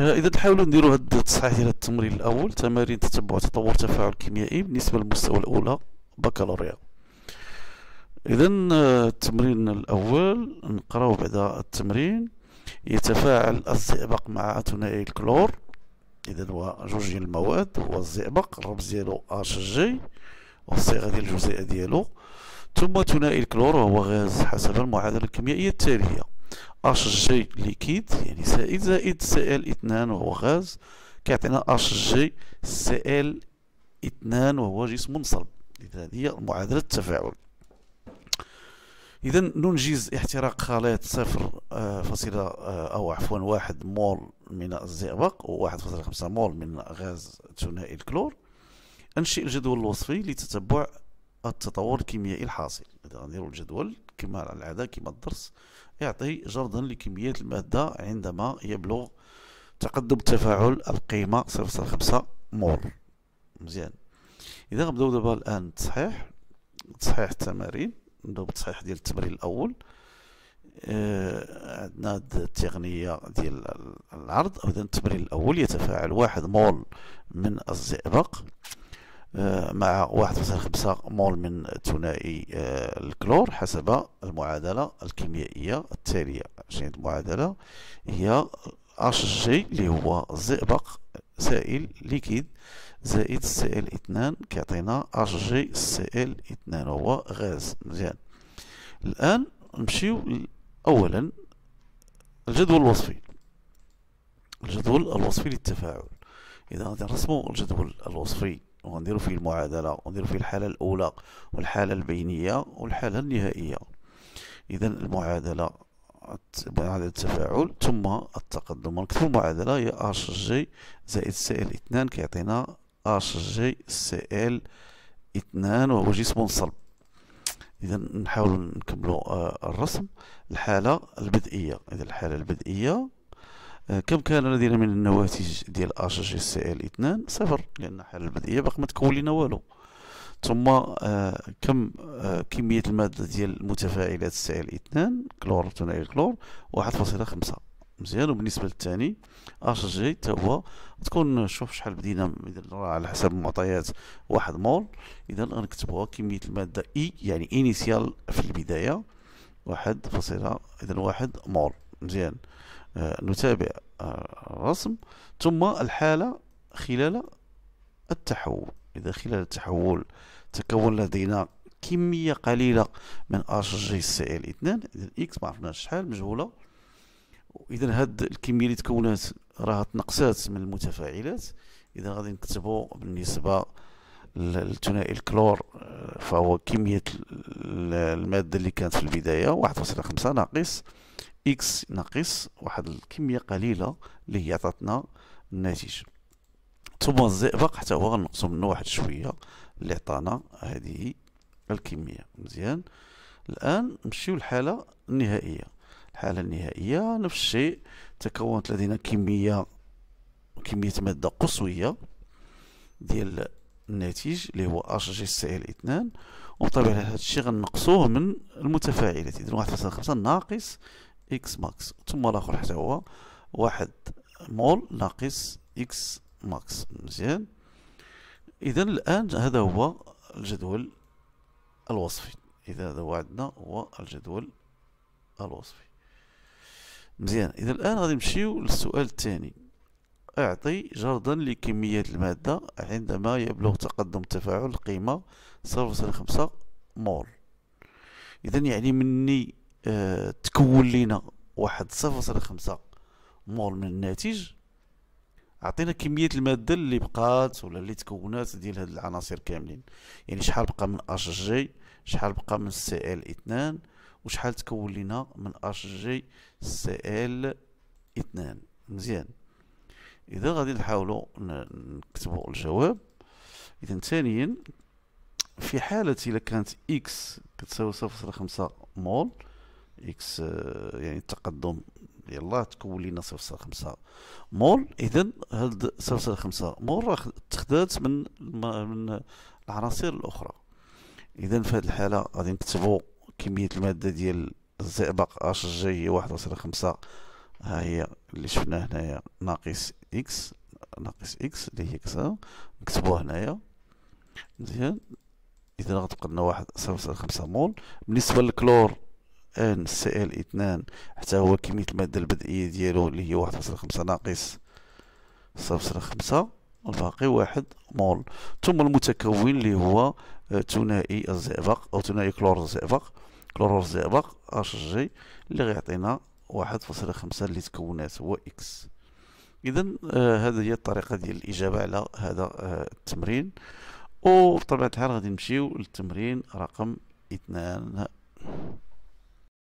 آه، اذا نحاولوا نديروا هاد التصحيح ديال التمرين الاول تمارين تتبع تطور تفاعل كيميائي بالنسبه للمستوى الاولى بكالوريا اذا آه، التمرين الاول نقراو بعد التمرين يتفاعل الزئبق مع ثنائي الكلور اذا هو جوج ديال المواد هو الزئبق الرمز ديالو اش جي والصيغه ديال الجزيئه ديالو ثم ثنائي الكلور وهو غاز حسب المعادله الكيميائيه التاليه اش جي ليكيد يعني سائل زائد سي ال اثنان وهو غاز كيعطينا اش جي سي ال اثنان وهو جسم صلب اذا هذه هي معادله التفاعل اذا ننجز احتراق خليط صفر آه، فاصلة آه، او عفوا واحد مول من الزئبق و واحد فاصلة خمسة مول من غاز ثنائي الكلور انشئ الجدول الوصفي لتتبع التطور الكيميائي الحاصل غنديرو الجدول كما على العاده كما الدرس يعطي جردا لكميه الماده عندما يبلغ تقدم التفاعل القيمه 0.5 مول مزيان اذا غنبداو دابا الان التصحيح تصحيح التمارين نبداو بالتصحيح ديال التمرين الاول آه عندنا هاد التقنيه ديال العرض اذا التمرين الاول يتفاعل واحد مول من الزئبق آه، مع واحد فاصل خمسة مول من ثنائي آه، الكلور حسب المعادلة الكيميائية التالية شنو المعادلة هي اش جي اللي هو زئبق سائل ليكيد زائد سي ال اثنان كيعطينا اش جي سي ال اثنان هو غاز مزيان الان نمشيو اولا الجدول الوصفي الجدول الوصفي للتفاعل اذا غادي نرسمو الجدول الوصفي وغنديرو فيه المعادله وغنديرو فيه الحاله الاولى والحاله البينيه والحاله النهائيه اذا المعادله معادله التفاعل ثم التقدم نكتبو المعادله هي اش جي زائد سي ال 2 كيعطينا اش جي سي ال 2 وهو جسم صلب اذا نحاول نكملو آه، الرسم الحاله البدئيه اذا الحاله البدئيه آه، كم كان لدينا من النواتج ديال اش جي سي ال 2 صفر لان الحاله البدئيه باقي ما تكون لنا والو ثم آه كم آه كميه الماده ديال المتفاعلات سي ال 2 كلور ثنائي الكلور واحد فاصلة خمسة مزيان وبالنسبه للثاني اش جي حتى هو تكون شوف شحال بدينا على حسب المعطيات واحد مول اذا غنكتبوها كميه الماده اي e، يعني انيسيال في البدايه واحد فاصلة اذا واحد مول مزيان آه، نتابع آه، الرسم ثم الحالة خلال التحول إذا خلال التحول تكون لدينا كمية قليلة من اش جي سي ال اثنان إذا إكس ما عرفناش شحال مجهولة إذا هاد الكمية اللي تكونات راها تنقصات من المتفاعلات إذا غادي نكتبو بالنسبة للثنائي الكلور آه، فهو كمية المادة اللي كانت في البداية واحد فاصلة خمسة ناقص اكس ناقص واحد الكميه قليله اللي هي عطاتنا الناتج ثم الزئبق حتى هو غنقصو منه واحد شويه اللي عطانا هذه الكميه مزيان الان نمشيو للحاله النهائيه الحاله النهائيه نفس الشيء تكونت لدينا كميه كميه ماده قصويه ديال الناتج اللي هو اش جي سي ال وبطبيعه الحال هذا الشيء غنقصوه من المتفاعلات اذا واحد خمسة ناقص اكس ماكس ثم الاخر حتى هو واحد مول ناقص اكس ماكس مزيان اذا الان هذا هو الجدول الوصفي اذا هذا هو عندنا هو الجدول الوصفي مزيان اذا الان غادي نمشيو للسؤال الثاني اعطي جردا لكميه الماده عندما يبلغ تقدم تفاعل قيمه 0.5 مول اذا يعني مني آه تكون لينا واحد صفر صفر خمسة مول من الناتج عطينا كميه الماده اللي بقات ولا اللي تكونات ديال هاد العناصر كاملين يعني شحال بقى من اش جي شحال بقى من سي ال اثنان وشحال تكون لينا من اش جي سي ال اثنان مزيان اذا غادي نحاولو نكتبو الجواب اذا ثانيا في حاله الا كانت اكس كتساوي صفر خمسة مول اكس يعني التقدم يلا تكون لينا 0.5 مول اذا هاد 0.5 مول راه تخدات من من العناصر الاخرى اذا في هذه الحاله غادي نكتبوا كميه الماده ديال الزئبق اش جي هي 1.5 ها هي اللي شفناها هنايا ناقص اكس ناقص اكس اللي هي اكس نكتبوها هنايا مزيان اذا غتبقى لنا واحد مول بالنسبه للكلور ان سي ال اثنان حتى هو كمية المادة البدئية ديالو اللي هي واحد فاصلة خمسة ناقص صفر خمسة الباقي واحد مول ثم المتكون اللي هو آه، ثنائي الزئبق او ثنائي كلور الزئبق كلورور الزئبق اش جي اللي غيعطينا واحد فاصلة خمسة اللي تكونات هو اكس اذا آه هذه هي الطريقه ديال الاجابه على هذا آه التمرين وبطبيعه الحال غادي نمشيو للتمرين رقم اثنان